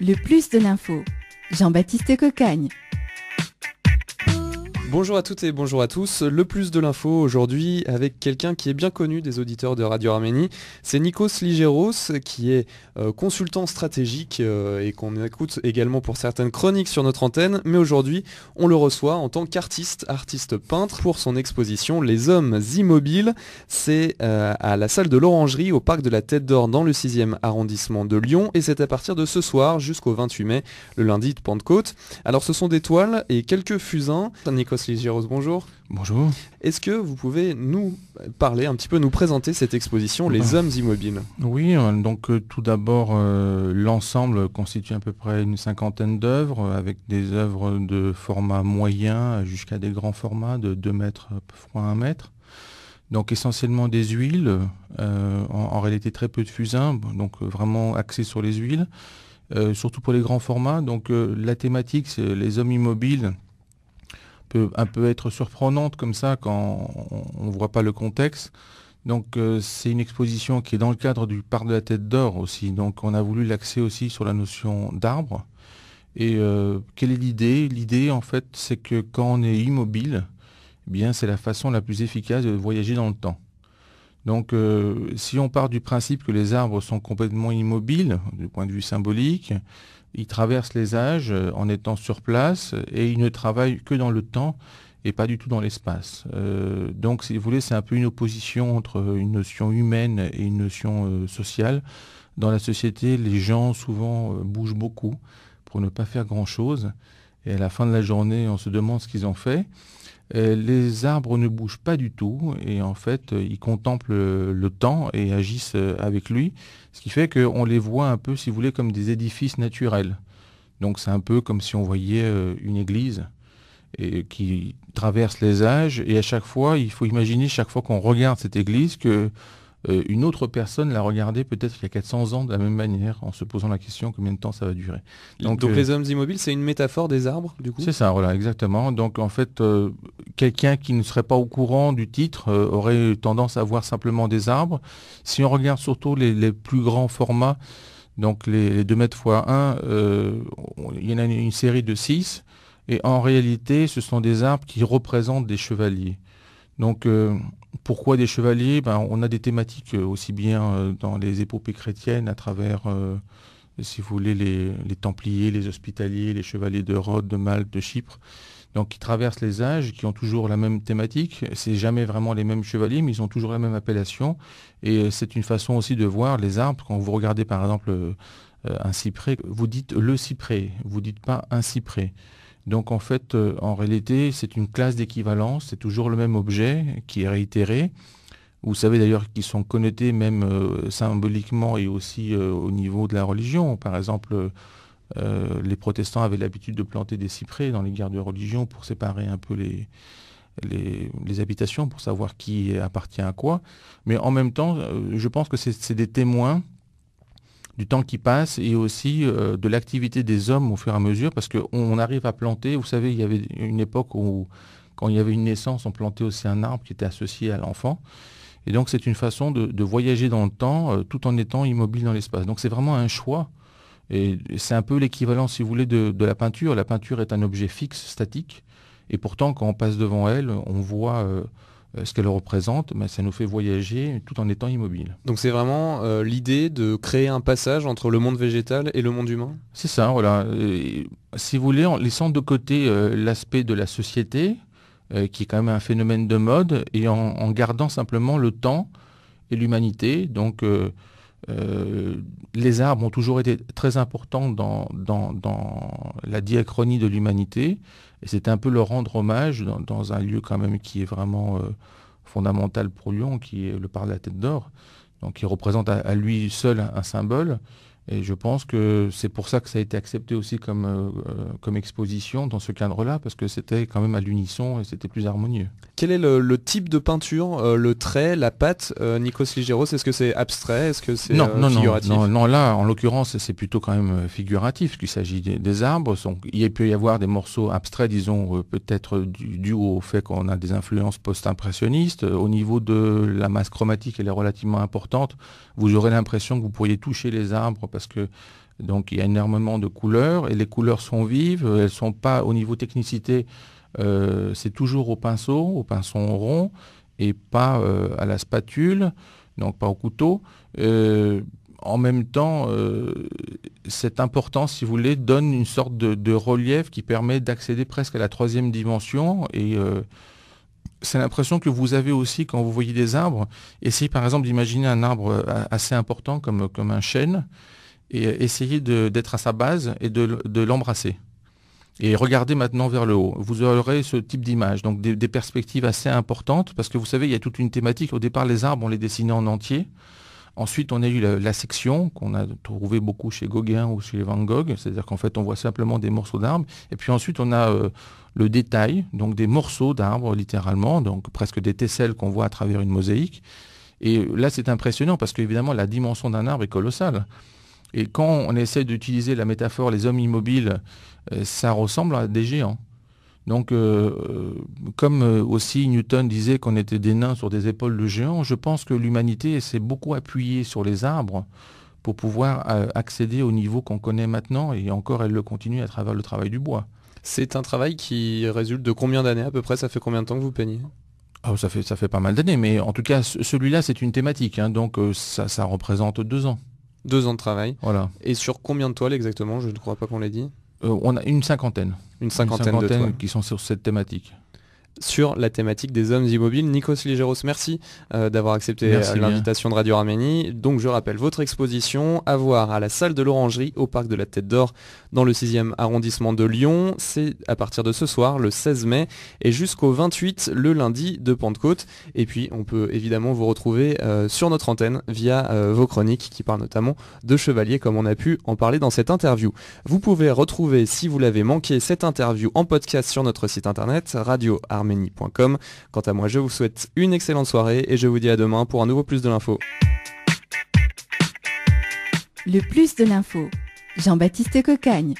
Le plus de l'info. Jean-Baptiste Cocagne. Bonjour à toutes et bonjour à tous. Le plus de l'info aujourd'hui avec quelqu'un qui est bien connu des auditeurs de Radio Arménie. C'est Nikos Ligeros qui est euh, consultant stratégique euh, et qu'on écoute également pour certaines chroniques sur notre antenne. Mais aujourd'hui, on le reçoit en tant qu'artiste, artiste peintre pour son exposition Les Hommes Immobiles. C'est euh, à la salle de l'Orangerie au parc de la Tête d'Or dans le 6e arrondissement de Lyon et c'est à partir de ce soir jusqu'au 28 mai, le lundi de Pentecôte. Alors ce sont des toiles et quelques fusains bonjour. Bonjour. Est-ce que vous pouvez nous parler un petit peu, nous présenter cette exposition, Les ah. Hommes Immobiles Oui, euh, donc euh, tout d'abord, euh, l'ensemble constitue à peu près une cinquantaine d'œuvres, avec des œuvres de format moyen jusqu'à des grands formats de 2 mètres fois 1 mètre. Donc essentiellement des huiles, en, en, réalité très peu de fusains, donc vraiment axé sur les huiles, surtout pour les grands formats. Donc la thématique, c'est les hommes immobiles un peu être surprenante comme ça quand on ne voit pas le contexte. Donc euh, c'est une exposition qui est dans le cadre du parc de la tête d'or aussi. Donc on a voulu l'axer aussi sur la notion d'arbre. Et euh, quelle est l'idée L'idée en fait c'est que quand on est immobile, eh bien c'est la façon la plus efficace de voyager dans le temps. Donc euh, si on part du principe que les arbres sont complètement immobiles du point de vue symbolique, ils traversent les âges euh, en étant sur place et ils ne travaillent que dans le temps et pas du tout dans l'espace. Euh, donc si vous voulez, c'est un peu une opposition entre une notion humaine et une notion sociale. Dans la société, les gens souvent bougent beaucoup pour ne pas faire grand-chose. Et à la fin de la journée, on se demande ce qu'ils ont fait. Euh, les arbres ne bougent pas du tout et en fait, euh, ils contemplent euh, le temps et agissent avec lui, ce qui fait qu'on les voit un peu, si vous voulez, comme des édifices naturels. Donc c'est un peu comme si on voyait une église et qui traverse les âges et à chaque fois, il faut imaginer chaque fois qu'on regarde cette église que euh, une autre personne l'a regardé peut-être il y a 400 ans de la même manière, en se posant la question combien de temps ça va durer. Donc, les euh, hommes immobiles, c'est une métaphore des arbres, du coup C'est ça, voilà, exactement. Donc en fait, euh, quelqu'un qui ne serait pas au courant du titre aurait tendance à voir simplement des arbres. Si on regarde surtout les, plus grands formats, donc les, 2 mètres x 1, il y en a une, série de 6. Et en réalité, ce sont des arbres qui représentent des chevaliers. Donc pourquoi des chevaliers ben, On a des thématiques euh, aussi bien euh, dans les épopées chrétiennes, à travers, euh, si vous voulez, les, Templiers, les Hospitaliers, les Chevaliers de Rhodes, de Malte, de Chypre, donc qui traversent les âges, qui ont toujours la même thématique. C'est jamais vraiment les mêmes chevaliers, mais ils ont toujours la même appellation. Et c'est une façon aussi de voir les arbres. Quand vous regardez par exemple un cyprès, vous dites le cyprès, vous dites pas un cyprès. Donc en fait, euh, en réalité, c'est une classe d'équivalence, c'est toujours le même objet qui est réitéré. Vous savez d'ailleurs qu'ils sont connotés même euh, symboliquement et aussi euh, au niveau de la religion. Par exemple, les protestants avaient l'habitude de planter des cyprès dans les guerres de religion pour séparer un peu les, habitations, pour savoir qui appartient à quoi. Mais en même temps, je pense que c'est des témoins du temps qui passe et aussi euh, de l'activité des hommes au fur et à mesure, parce qu'on arrive à planter. Vous savez, il y avait une époque où, quand il y avait une naissance, on plantait aussi un arbre qui était associé à l'enfant. Et donc, c'est une façon de, voyager dans le temps euh, tout en étant immobile dans l'espace. Donc, c'est vraiment un choix. Et c'est un peu l'équivalent, si vous voulez, de, la peinture. La peinture est un objet fixe, statique. Et pourtant, quand on passe devant elle, on voit... Euh, euh, ce qu'elle représente, ça nous fait voyager tout en étant immobile. Donc c'est vraiment euh, l'idée de créer un passage entre le monde végétal et le monde humain C'est ça, voilà. Euh, si vous voulez, en laissant de côté l'aspect de la société, qui est quand même un phénomène de mode, et en, en gardant simplement le temps et l'humanité. Donc euh, les arbres ont toujours été très importants dans, la diachronie de l'humanité, et c'était un peu leur rendre hommage dans, un lieu quand même qui est vraiment euh, fondamental pour Lyon, qui est le Parc de la tête d'or, donc qui représente à, lui seul un symbole. Et je pense que c'est pour ça que ça a été accepté aussi comme, euh, euh, comme exposition dans ce cadre-là, parce que c'était quand même à l'unisson et c'était plus harmonieux. Quel est le, type de peinture, euh, le trait, la pâte, Nikos Ligeros Est-ce que c'est abstrait Est-ce que c'est non, non, non, non, là, en l'occurrence, c'est plutôt quand même figuratif, qu'il s'agit des, arbres. il peut y avoir des morceaux abstraits, disons, peut-être dû au fait qu'on a des influences post-impressionnistes. Au niveau de la masse chromatique, elle est relativement importante. Vous aurez l'impression que vous pourriez toucher les arbres parce que donc il y a énormément de couleurs et les couleurs sont vives, elles ne sont pas au niveau technicité, euh, c'est toujours au pinceau, au pinceau rond et pas euh, à la spatule, donc pas au couteau. Euh, en même temps, cette importance, si vous voulez, donne une sorte de, relief qui permet d'accéder presque à la troisième dimension et c'est l'impression que vous avez aussi quand vous voyez des arbres. Essayez par exemple d'imaginer un arbre assez important comme, comme un chêne et essayer d'être à sa base et de, l'embrasser. Et regardez maintenant vers le haut. Vous aurez ce type d'image, donc des, perspectives assez importantes, parce que vous savez, il y a toute une thématique. Au départ, les arbres, on les dessinait en entier. Ensuite, on a eu la, section qu'on a trouvé beaucoup chez Gauguin ou chez Van Gogh, c'est-à-dire qu'en fait, on voit simplement des morceaux d'arbres. Et puis ensuite, on a euh, le détail, donc des morceaux d'arbres littéralement, donc presque des tesselles qu'on voit à travers une mosaïque. Et là, c'est impressionnant parce qu'évidemment, la dimension d'un arbre est colossale. Et quand on essaie d'utiliser la métaphore les hommes immobiles, euh, ça ressemble à des géants. Donc, euh, euh, comme aussi Newton disait qu'on était des nains sur des épaules de géants, je pense que l'humanité s'est beaucoup appuyée sur les arbres pour pouvoir accéder au niveau qu'on connaît maintenant, et encore elle le continue à travers le travail du bois. C'est un travail qui résulte de combien d'années à peu près Ça fait combien de temps que vous peignez oh, ça, fait, ça fait pas mal d'années, mais en tout cas, celui-là, c'est une thématique, hein, donc ça représente deux ans. Deux ans de travail. Voilà. Et sur combien de toiles exactement Je ne crois pas qu'on l'ait dit. Euh, on a une cinquantaine. Une cinquantaine, une cinquantaine qui sont sur cette thématique sur la thématique des hommes immobiles. Nikos Ligeros, merci euh, d'avoir accepté euh, l'invitation de Radio Arménie. Donc je rappelle votre exposition à voir à la salle de l'Orangerie au parc de la Tête d'Or dans le 6e arrondissement de Lyon. C'est à partir de ce soir, le 16 mai, et jusqu'au 28, le lundi de Pentecôte. Et puis on peut évidemment vous retrouver euh, sur notre antenne via vos chroniques qui parlent notamment de chevaliers comme on a pu en parler dans cette interview. Vous pouvez retrouver, si vous l'avez manqué, cette interview en podcast sur notre site internet radio -arménie Quant à moi, je vous souhaite une excellente soirée et je vous dis à demain pour un nouveau plus de l'info. Le plus de l'info. Jean-Baptiste Cocagne.